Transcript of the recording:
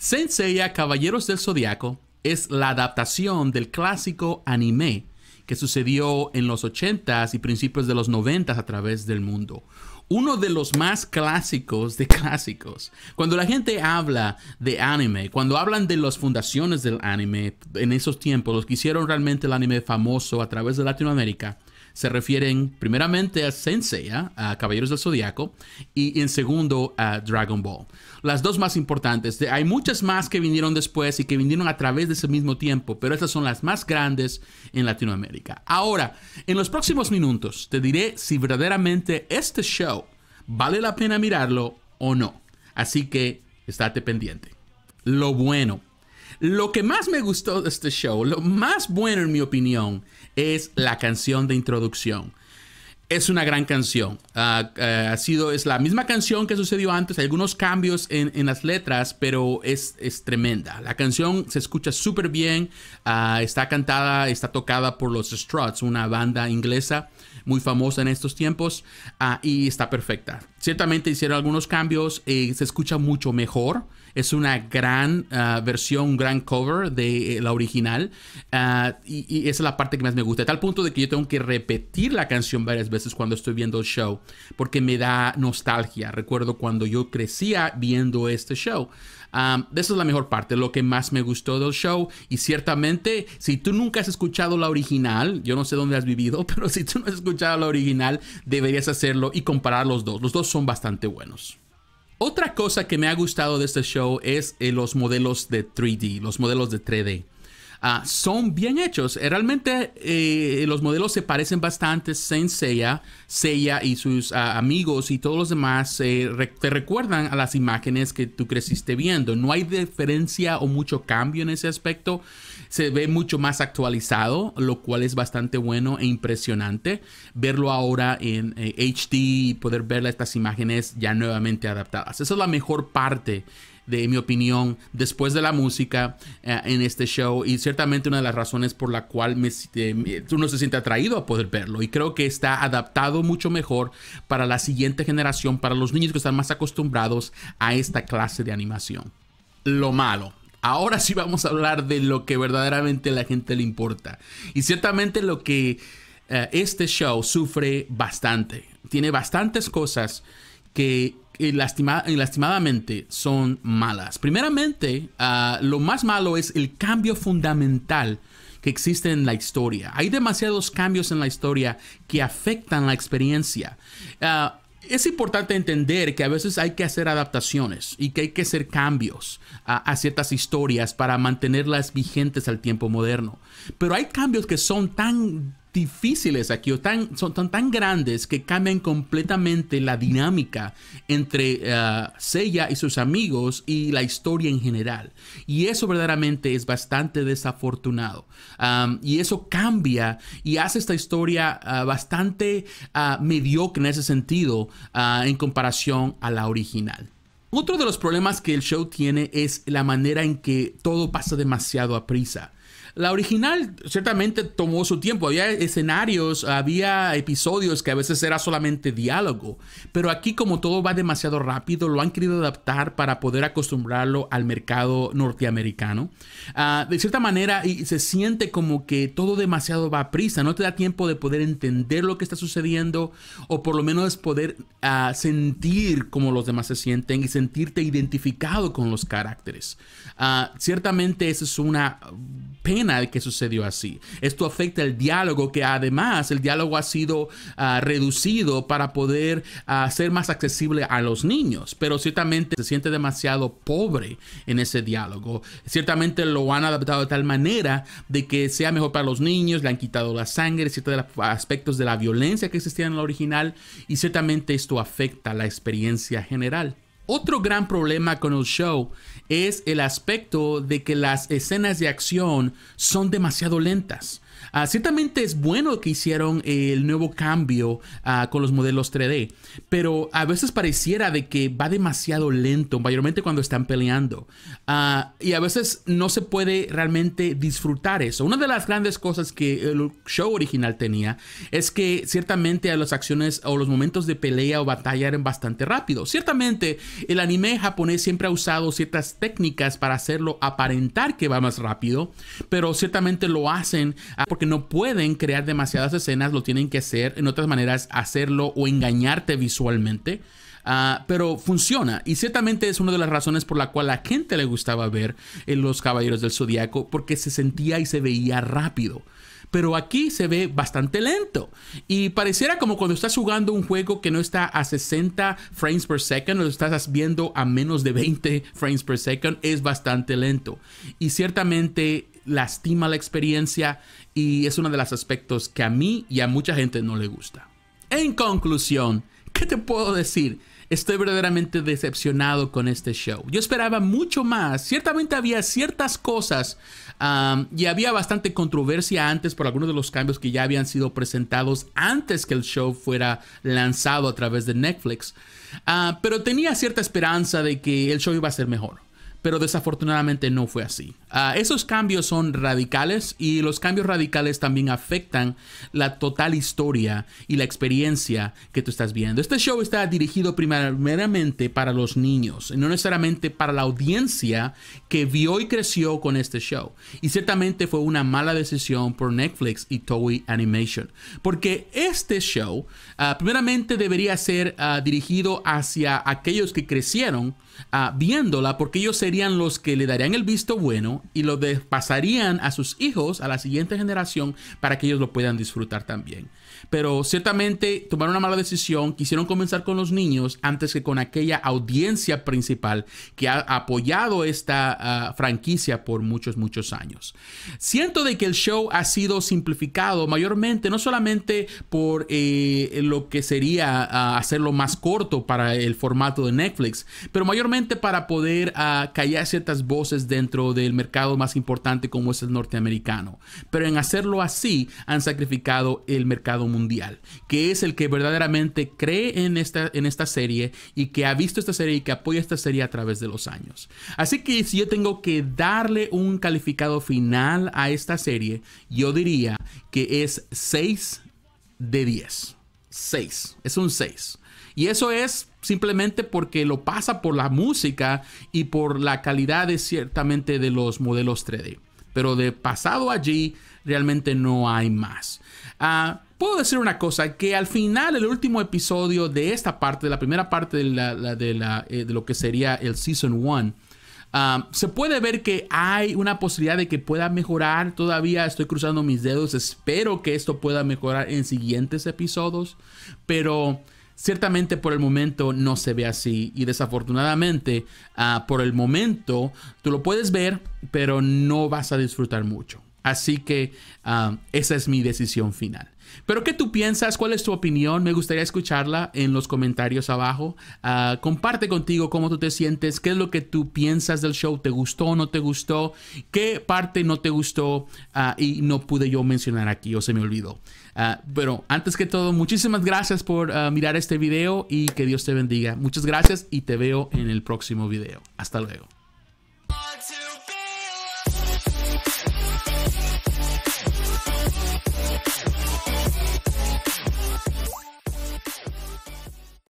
Senseiya Caballeros del Zodiaco es la adaptación del clásico anime que sucedió en los 80s y principios de los 90s a través del mundo. Uno de los más clásicos de clásicos. Cuando la gente habla de anime, cuando hablan de las fundaciones del anime en esos tiempos, los que hicieron realmente el anime famoso a través de Latinoamérica, se refieren primeramente a Sensei ¿ah? a Caballeros del Zodiaco, y en segundo a Dragon Ball. Las dos más importantes. hay muchas más que vinieron después y que vinieron a través de ese mismo tiempo, pero estas son las más grandes en Latinoamérica. Ahora, en los próximos minutos te diré si verdaderamente este show vale la pena mirarlo o no. Así que estate pendiente. Lo bueno lo que más me gustó de este show, lo más bueno en mi opinión, es la canción de introducción. Es una gran canción. Ah, ah, ha sido, es la misma canción que sucedió antes, algunos cambios en, las letras, pero es, es, tremenda. La canción se escucha súper bien, ah, está cantada, está tocada por los Struts, una banda inglesa muy famosa en estos tiempos, y está perfecta. Ciertamente hicieron algunos cambios, eh, se escucha mucho mejor. Es una gran ah, versión, un gran cover de eh, la original. Ah, y, esa es la parte que más me gusta. A tal punto de que yo tengo que repetir la canción varias veces cuando estoy viendo el show. Porque me da nostalgia. Recuerdo cuando yo crecía viendo este show. esa es la mejor parte, lo que más me gustó del show. Y ciertamente, si tú nunca has escuchado la original, yo no sé dónde has vivido, pero si tú no has escuchado la original, deberías hacerlo y comparar los dos. Los dos son bastante buenos. Otra cosa que me ha gustado de este show es eh, los modelos de 3D, los modelos de 3D. Ah, son bien hechos. Eh, realmente eh, los modelos se parecen bastante. Senseiya, Seiya y sus ah, amigos y todos los demás eh, te recuerdan a las imágenes que tú creciste viendo. No hay diferencia o mucho cambio en ese aspecto. Se ve mucho más actualizado, lo cual es bastante bueno e impresionante verlo ahora en HD y poder ver estas imágenes ya nuevamente adaptadas. Esa es la mejor parte de mi opinión, después de la música eh, en este show. Y ciertamente una de las razones por la cual eh, me, uno se siente atraído a poder verlo. Y creo que está adaptado mucho mejor para la siguiente generación, para los niños que están más acostumbrados a esta clase de animación. Lo malo. Ahora sí vamos a hablar de lo que verdaderamente a la gente le importa. Y ciertamente lo que eh, este show sufre bastante. Tiene bastantes cosas que y lastimadamente son malas. Primeramente, ah, lo más malo es el cambio fundamental que existe en la historia. Hay demasiados cambios en la historia que afectan la experiencia. Ah, es importante entender que a veces hay que hacer adaptaciones y que hay que hacer cambios ah, a, ciertas historias para mantenerlas vigentes al tiempo moderno. Pero hay cambios que son tan difíciles aquí, o tan, son tan, grandes que cambian completamente la dinámica entre uh, y sus amigos y la historia en general. Y eso verdaderamente es bastante desafortunado. y eso cambia y hace esta historia ah, bastante ah, mediocre en ese sentido en comparación a la original. Otro de los problemas que el show tiene es la manera en que todo pasa demasiado a prisa. La original ciertamente tomó su tiempo. Había escenarios, había episodios que a veces era solamente diálogo. Pero aquí como todo va demasiado rápido, lo han querido adaptar para poder acostumbrarlo al mercado norteamericano. Ah, de cierta manera y se siente como que todo demasiado va a prisa. No te da tiempo de poder entender lo que está sucediendo o por lo menos poder ah, sentir como los demás se sienten y sentirte identificado con los caracteres. Ah, ciertamente esa es una pena de que sucedió así. Esto afecta el diálogo, que además el diálogo ha sido ah, reducido para poder hacer ah, ser más accesible a los niños, pero ciertamente se siente demasiado pobre en ese diálogo. Ciertamente lo han adaptado de tal manera de que sea mejor para los niños, le han quitado la sangre, ciertos aspectos de la violencia que existía en la original y ciertamente esto afecta la experiencia general. Otro gran problema con el show es el aspecto de que las escenas de acción son demasiado lentas. Ah, ciertamente es bueno que hicieron el nuevo cambio ah, con los modelos 3D, pero a veces pareciera de que va demasiado lento, mayormente cuando están peleando. Ah, y a veces no se puede realmente disfrutar eso. Una de las grandes cosas que el show original tenía es que ciertamente las acciones o los momentos de pelea o batalla eran bastante rápidos. Ciertamente el anime japonés siempre ha usado ciertas técnicas para hacerlo aparentar que va más rápido, pero ciertamente lo hacen porque no pueden crear demasiadas escenas, lo tienen que hacer, en otras maneras hacerlo o engañarte visualmente. Ah, pero funciona y ciertamente es una de las razones por la cual la gente le gustaba ver en eh, Los Caballeros del Zodiaco porque se sentía y se veía rápido pero aquí se ve bastante lento. Y pareciera como cuando estás jugando un juego que no está a 60 frames per second, lo estás viendo a menos de 20 frames per second, es bastante lento. Y ciertamente lastima la experiencia y es uno de los aspectos que a mí y a mucha gente no le gusta. En conclusión, ¿qué te puedo decir? Estoy verdaderamente decepcionado con este show. Yo esperaba mucho más. Ciertamente había ciertas cosas y había bastante controversia antes por algunos de los cambios que ya habían sido presentados antes que el show fuera lanzado a través de Netflix. Ah, pero tenía cierta esperanza de que el show iba a ser mejor. Pero desafortunadamente no fue así. Ah, esos cambios son radicales y los cambios radicales también afectan la total historia y la experiencia que tú estás viendo. Este show está dirigido primeramente para los niños, no necesariamente para la audiencia que vio y creció con este show. Y ciertamente fue una mala decisión por Netflix y Toei Animation, porque este show ah, primeramente debería ser ah, dirigido hacia aquellos que crecieron viéndola, porque ellos serían los que le darían el visto bueno y lo pasarían a sus hijos, a la siguiente generación, para que ellos lo puedan disfrutar también. Pero ciertamente tomaron una mala decisión, quisieron comenzar con los niños antes que con aquella audiencia principal que ha apoyado esta ah, franquicia por muchos, muchos años. Siento de que el show ha sido simplificado mayormente, no solamente por eh, lo que sería ah, hacerlo más corto para el formato de Netflix, pero mayormente para poder ah, callar ciertas voces dentro del mercado mercado más importante como es el norteamericano. Pero en hacerlo así han sacrificado el mercado mundial, que es el que verdaderamente cree en esta, en esta serie y que ha visto esta serie y que apoya esta serie a través de los años. Así que si yo tengo que darle un calificado final a esta serie, yo diría que es 6 de 10. 6, es un 6. Y eso es simplemente porque lo pasa por la música y por la calidad de, ciertamente de los modelos 3D. Pero de pasado allí, realmente no hay más. Ah, puedo decir una cosa, que al final, el último episodio de esta parte, de la primera parte de, eh, de, lo que sería el Season 1, ah, se puede ver que hay una posibilidad de que pueda mejorar. Todavía estoy cruzando mis dedos. Espero que esto pueda mejorar en siguientes episodios. Pero Ciertamente por el momento no se ve así y desafortunadamente ah, por el momento tú lo puedes ver, pero no vas a disfrutar mucho. Así que ah, esa es mi decisión final. Pero ¿qué tú piensas? ¿Cuál es tu opinión? Me gustaría escucharla en los comentarios abajo. Ah, comparte contigo cómo tú te sientes, qué es lo que tú piensas del show, te gustó o no te gustó, qué parte no te gustó y no pude yo mencionar aquí o se me olvidó. Ah, pero antes que todo, muchísimas gracias por ah, mirar este video y que Dios te bendiga. Muchas gracias y te veo en el próximo video. Hasta luego.